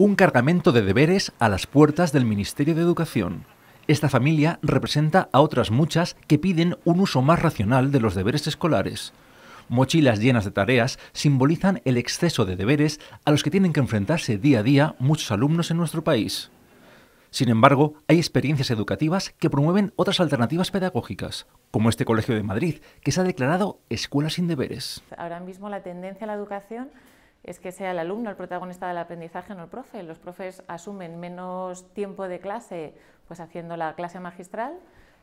un cargamento de deberes a las puertas del Ministerio de Educación. Esta familia representa a otras muchas que piden un uso más racional de los deberes escolares. Mochilas llenas de tareas simbolizan el exceso de deberes a los que tienen que enfrentarse día a día muchos alumnos en nuestro país. Sin embargo, hay experiencias educativas que promueven otras alternativas pedagógicas, como este Colegio de Madrid, que se ha declarado escuela sin deberes. Ahora mismo la tendencia a la educación es que sea el alumno el protagonista del aprendizaje, no el profe. Los profes asumen menos tiempo de clase pues haciendo la clase magistral,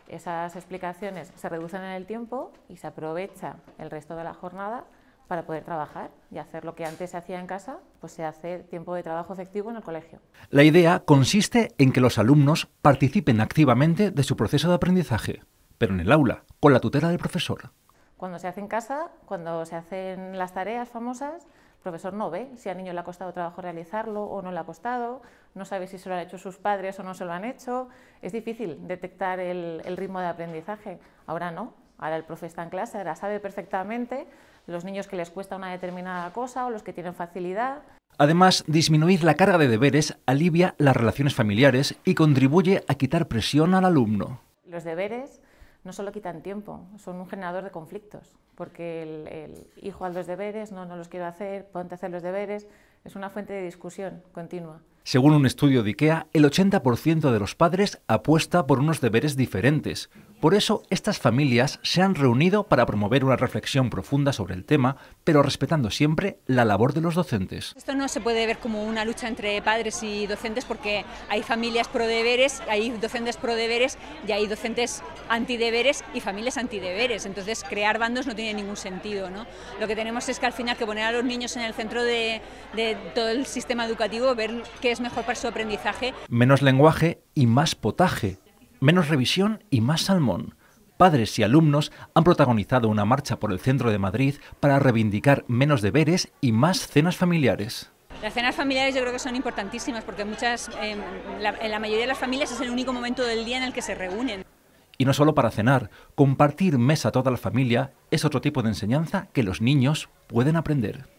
esas explicaciones se reducen en el tiempo y se aprovecha el resto de la jornada para poder trabajar y hacer lo que antes se hacía en casa, pues se hace tiempo de trabajo efectivo en el colegio. La idea consiste en que los alumnos participen activamente de su proceso de aprendizaje, pero en el aula, con la tutela del profesor. Cuando se hace en casa, cuando se hacen las tareas famosas, profesor no ve si al niño le ha costado trabajo realizarlo o no le ha costado, no sabe si se lo han hecho sus padres o no se lo han hecho. Es difícil detectar el, ritmo de aprendizaje. Ahora no, ahora el profesor está en clase, ahora sabe perfectamente los niños que les cuesta una determinada cosa o los que tienen facilidad. Además, disminuir la carga de deberes alivia las relaciones familiares y contribuye a quitar presión al alumno. Los deberes no solo quitan tiempo, son un generador de conflictos, porque el, hijo al los deberes, no, no los quiero hacer, ponte a hacer los deberes, es una fuente de discusión continua. Según un estudio de IKEA, el 80% de los padres apuesta por unos deberes diferentes, por eso, estas familias se han reunido para promover una reflexión profunda sobre el tema, pero respetando siempre la labor de los docentes. Esto no se puede ver como una lucha entre padres y docentes porque hay familias pro deberes, hay docentes pro deberes y hay docentes antideberes y familias antideberes. Entonces, crear bandos no tiene ningún sentido. ¿no? Lo que tenemos es que al final que poner a los niños en el centro de todo el sistema educativo, ver qué es mejor para su aprendizaje. Menos lenguaje y más potaje Menos revisión y más salmón. Padres y alumnos han protagonizado una marcha por el centro de Madrid para reivindicar menos deberes y más cenas familiares. Las cenas familiares yo creo que son importantísimas porque muchas, em, en la mayoría de las familias es el único momento del día en el que se reúnen. Y no solo para cenar, compartir mesa a toda la familia es otro tipo de enseñanza que los niños pueden aprender.